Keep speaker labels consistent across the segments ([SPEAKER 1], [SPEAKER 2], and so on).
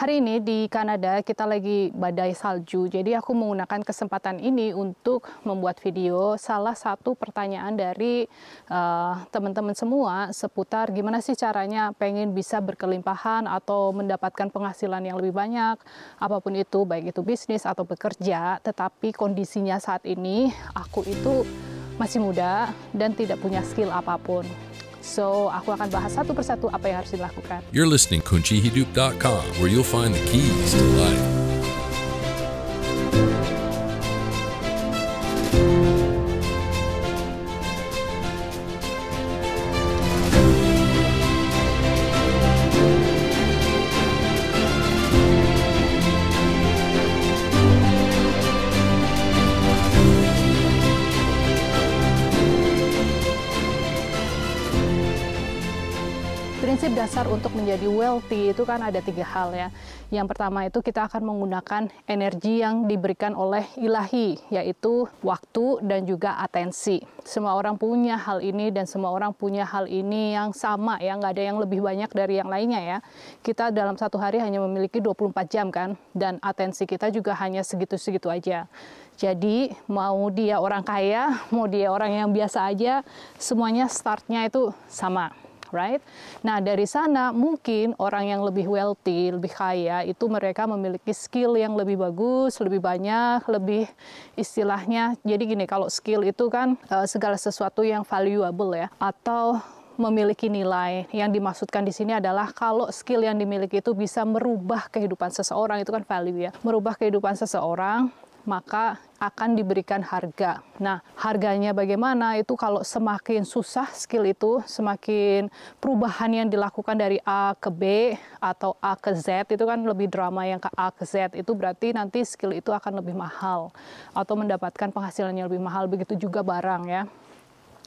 [SPEAKER 1] Hari ini di Kanada kita lagi badai salju, jadi aku menggunakan kesempatan ini untuk membuat video salah satu pertanyaan dari eh, teman-teman uh, semua seputar gimana sih caranya pengen bisa berkelimpahan atau mendapatkan penghasilan yang lebih banyak, apapun itu, baik itu bisnis atau bekerja, tetapi kondisinya saat ini aku itu masih muda dan tidak punya skill apapun. So, aku akan bahas satu persatu apa yang harus dilakukan. You're listening kuncihidup.com where you'll find the keys to life. dasar untuk menjadi wealthy itu kan ada tiga hal ya. Yang pertama itu kita akan menggunakan energi yang diberikan oleh ilahi, yaitu waktu dan juga atensi. Semua orang punya hal ini dan semua orang punya hal ini yang sama ya, nggak ada yang lebih banyak dari yang lainnya ya. Kita dalam satu hari hanya memiliki 24 jam kan, dan atensi kita juga hanya segitu-segitu aja. Jadi mau dia orang kaya, mau dia orang yang biasa aja, semuanya startnya itu sama right? Nah, dari sana mungkin orang yang lebih wealthy, lebih kaya itu mereka memiliki skill yang lebih bagus, lebih banyak, lebih istilahnya. Jadi gini, kalau skill itu kan eh, segala sesuatu yang valuable ya atau memiliki nilai. Yang dimaksudkan di sini adalah kalau skill yang dimiliki itu bisa merubah kehidupan seseorang, itu kan value ya. Merubah kehidupan seseorang maka akan diberikan harga. Nah, harganya bagaimana? Itu kalau semakin susah skill itu, semakin perubahan yang dilakukan dari A ke B atau A ke Z itu kan lebih drama yang ke A ke Z itu berarti nanti skill itu akan lebih mahal atau mendapatkan penghasilannya lebih mahal. Begitu juga barang ya.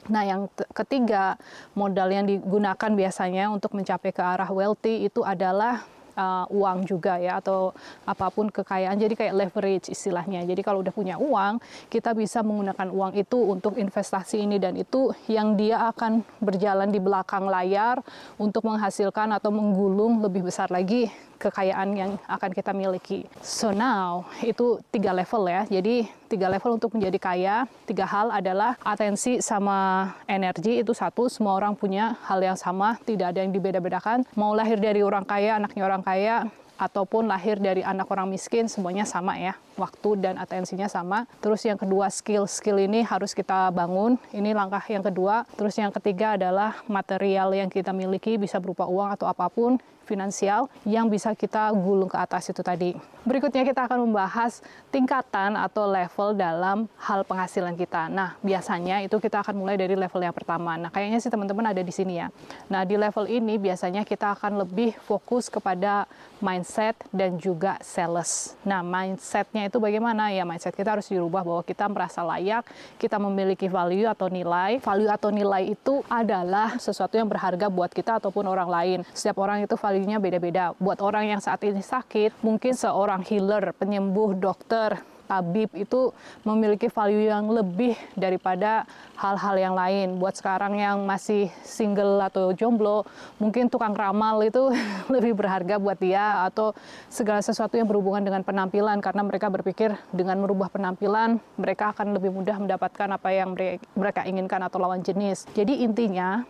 [SPEAKER 1] Nah, yang ketiga, modal yang digunakan biasanya untuk mencapai ke arah wealthy itu adalah uh, uang juga ya atau apapun kekayaan. Jadi kayak leverage istilahnya. Jadi kalau udah punya uang, kita bisa menggunakan uang itu untuk investasi ini dan itu yang dia akan berjalan di belakang layar untuk menghasilkan atau menggulung lebih besar lagi kekayaan yang akan kita miliki. So now itu tiga level ya. Jadi tiga level untuk menjadi kaya. Tiga hal adalah atensi sama energi itu satu. Semua orang punya hal yang sama, tidak ada yang dibeda-bedakan. Mau lahir dari orang kaya, anaknya orang kaya, ataupun lahir dari anak orang miskin, semuanya sama ya waktu dan atensinya sama. Terus yang kedua skill-skill ini harus kita bangun. Ini langkah yang kedua. Terus yang ketiga adalah material yang kita miliki bisa berupa uang atau apapun finansial yang bisa kita gulung ke atas itu tadi. Berikutnya kita akan membahas tingkatan atau level dalam hal penghasilan kita. Nah, biasanya itu kita akan mulai dari level yang pertama. Nah, kayaknya sih teman-teman ada di sini ya. Nah, di level ini biasanya kita akan lebih fokus kepada mindset dan juga sales. Nah, mindsetnya itu bagaimana? Ya mindset kita harus dirubah bahwa kita merasa layak, kita memiliki value atau nilai. Value atau nilai itu adalah sesuatu yang berharga buat kita ataupun orang lain. Setiap orang itu value-nya beda-beda. Buat orang yang saat ini sakit, mungkin seorang healer, penyembuh, dokter, tabib itu memiliki value yang lebih daripada hal-hal yang lain. Buat sekarang yang masih single atau jomblo, mungkin tukang ramal itu lebih berharga buat dia atau segala sesuatu yang berhubungan dengan penampilan karena mereka berpikir dengan merubah penampilan mereka akan lebih mudah mendapatkan apa yang mereka inginkan atau lawan jenis. Jadi intinya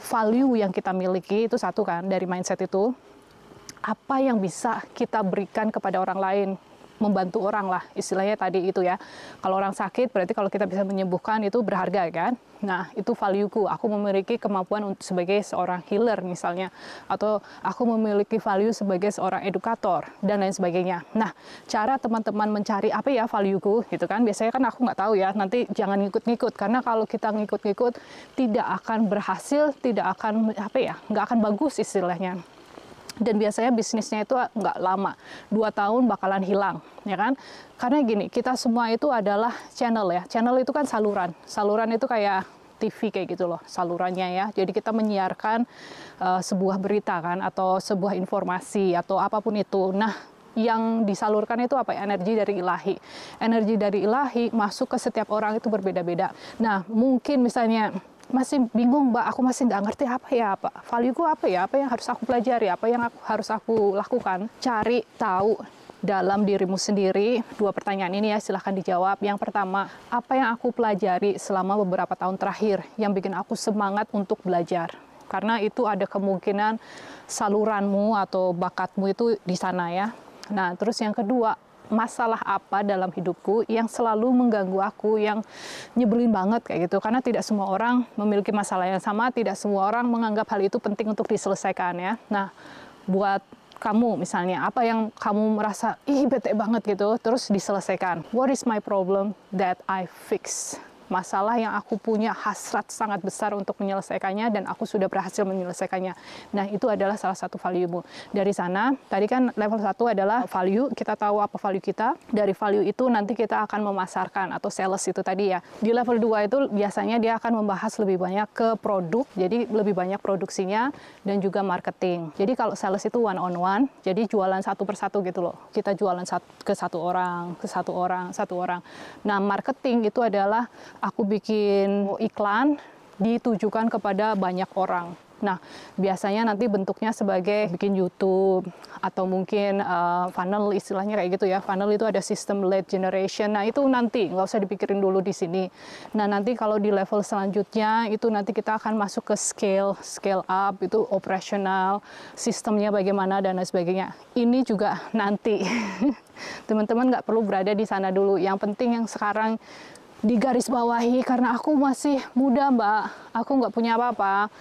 [SPEAKER 1] value yang kita miliki itu satu kan dari mindset itu apa yang bisa kita berikan kepada orang lain membantu orang lah istilahnya tadi itu ya. Kalau orang sakit berarti kalau kita bisa menyembuhkan itu berharga kan. Nah, itu valueku. Aku memiliki kemampuan untuk sebagai seorang healer misalnya atau aku memiliki value sebagai seorang edukator dan lain sebagainya. Nah, cara teman-teman mencari apa ya valueku gitu kan. Biasanya kan aku nggak tahu ya. Nanti jangan ngikut-ngikut karena kalau kita ngikut-ngikut tidak akan berhasil, tidak akan apa ya? nggak akan bagus istilahnya dan biasanya bisnisnya itu nggak lama dua tahun bakalan hilang ya kan karena gini kita semua itu adalah channel ya channel itu kan saluran saluran itu kayak TV kayak gitu loh salurannya ya jadi kita menyiarkan uh, sebuah berita kan atau sebuah informasi atau apapun itu nah yang disalurkan itu apa energi dari ilahi energi dari ilahi masuk ke setiap orang itu berbeda-beda nah mungkin misalnya masih bingung mbak aku masih nggak ngerti apa ya apa gue apa ya apa yang harus aku pelajari apa yang aku, harus aku lakukan cari tahu dalam dirimu sendiri dua pertanyaan ini ya silahkan dijawab yang pertama apa yang aku pelajari selama beberapa tahun terakhir yang bikin aku semangat untuk belajar karena itu ada kemungkinan saluranmu atau bakatmu itu di sana ya nah terus yang kedua masalah apa dalam hidupku yang selalu mengganggu aku, yang nyebelin banget kayak gitu. Karena tidak semua orang memiliki masalah yang sama, tidak semua orang menganggap hal itu penting untuk diselesaikan ya. Nah, buat kamu misalnya apa yang kamu merasa ih bete banget gitu terus diselesaikan what is my problem that I fix masalah yang aku punya hasrat sangat besar untuk menyelesaikannya dan aku sudah berhasil menyelesaikannya. Nah, itu adalah salah satu value value-mu. Dari sana, tadi kan level satu adalah value, kita tahu apa value kita. Dari value itu nanti kita akan memasarkan atau sales itu tadi ya. Di level 2 itu biasanya dia akan membahas lebih banyak ke produk, jadi lebih banyak produksinya dan juga marketing. Jadi kalau sales itu one on one, jadi jualan satu persatu gitu loh. Kita jualan ke satu orang, ke satu orang, satu orang. Nah, marketing itu adalah aku bikin iklan ditujukan kepada banyak orang. Nah, biasanya nanti bentuknya sebagai bikin YouTube atau mungkin uh, funnel istilahnya kayak gitu ya. Funnel itu ada sistem lead generation. Nah, itu nanti nggak usah dipikirin dulu di sini. Nah, nanti kalau di level selanjutnya itu nanti kita akan masuk ke scale, scale up itu operasional, sistemnya bagaimana dan lain sebagainya. Ini juga nanti. Teman-teman nggak perlu berada di sana dulu. Yang penting yang sekarang digarisbawahi karena aku masih muda mbak, aku nggak punya apa-apa.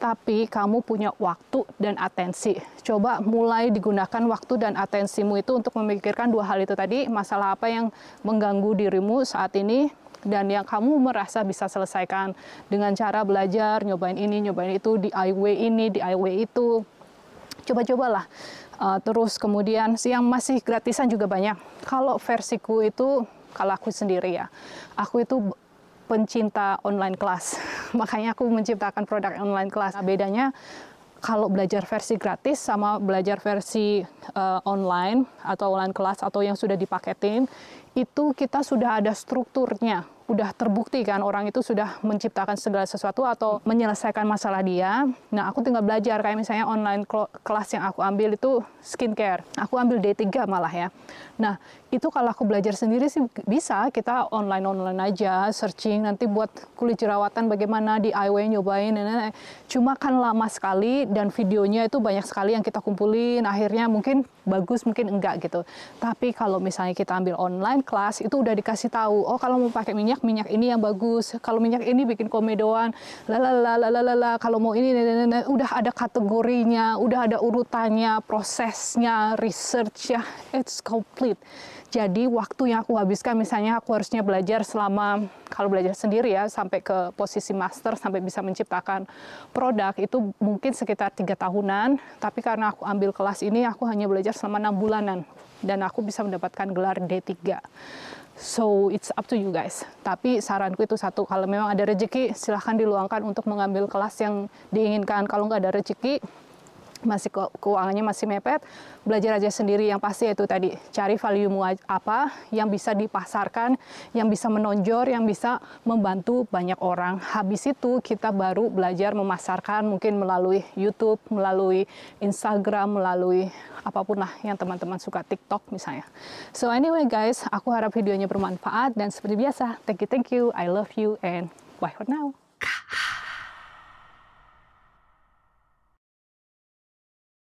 [SPEAKER 1] Tapi kamu punya waktu dan atensi. Coba mulai digunakan waktu dan atensimu itu untuk memikirkan dua hal itu tadi, masalah apa yang mengganggu dirimu saat ini, dan yang kamu merasa bisa selesaikan dengan cara belajar, nyobain ini, nyobain itu, di DIY ini, di DIY itu. Coba-cobalah. Uh, eh, terus kemudian yang masih gratisan juga banyak. Kalau versiku itu kalau aku sendiri ya, aku itu pencinta online kelas. Makanya aku menciptakan produk online kelas. Nah, bedanya kalau belajar versi gratis sama belajar versi uh, online atau online kelas atau yang sudah dipaketin, itu kita sudah ada strukturnya udah terbukti kan orang itu sudah menciptakan segala sesuatu atau menyelesaikan masalah dia. Nah, aku tinggal belajar kayak misalnya online kelas yang aku ambil itu skincare. Aku ambil D3 malah ya. Nah, itu kalau aku belajar sendiri sih bisa, kita online-online aja searching nanti buat kulit jerawatan bagaimana di DIY nyobain dan Cuma kan lama sekali dan videonya itu banyak sekali yang kita kumpulin. Akhirnya mungkin bagus mungkin enggak gitu tapi kalau misalnya kita ambil online class itu udah dikasih tahu oh kalau mau pakai minyak minyak ini yang bagus kalau minyak ini bikin komedoan lalalalalalala, kalau mau ini udah ada kategorinya udah ada urutannya prosesnya researchnya it's complete jadi waktu yang aku habiskan misalnya aku harusnya belajar selama kalau belajar sendiri ya sampai ke posisi master sampai bisa menciptakan produk itu mungkin sekitar tiga tahunan. Tapi karena aku ambil kelas ini aku hanya belajar selama enam bulanan dan aku bisa mendapatkan gelar D3. So it's up to you guys. Tapi saranku itu satu, kalau memang ada rezeki silahkan diluangkan untuk mengambil kelas yang diinginkan. Kalau nggak ada rezeki, masih keuangannya masih mepet, belajar aja sendiri yang pasti itu tadi cari value apa yang bisa dipasarkan, yang bisa menonjol, yang bisa membantu banyak orang. Habis itu kita baru belajar memasarkan mungkin melalui YouTube, melalui Instagram, melalui apapun lah yang teman-teman suka TikTok misalnya. So anyway guys, aku harap videonya bermanfaat dan seperti biasa, thank you thank you, I love you and bye for now.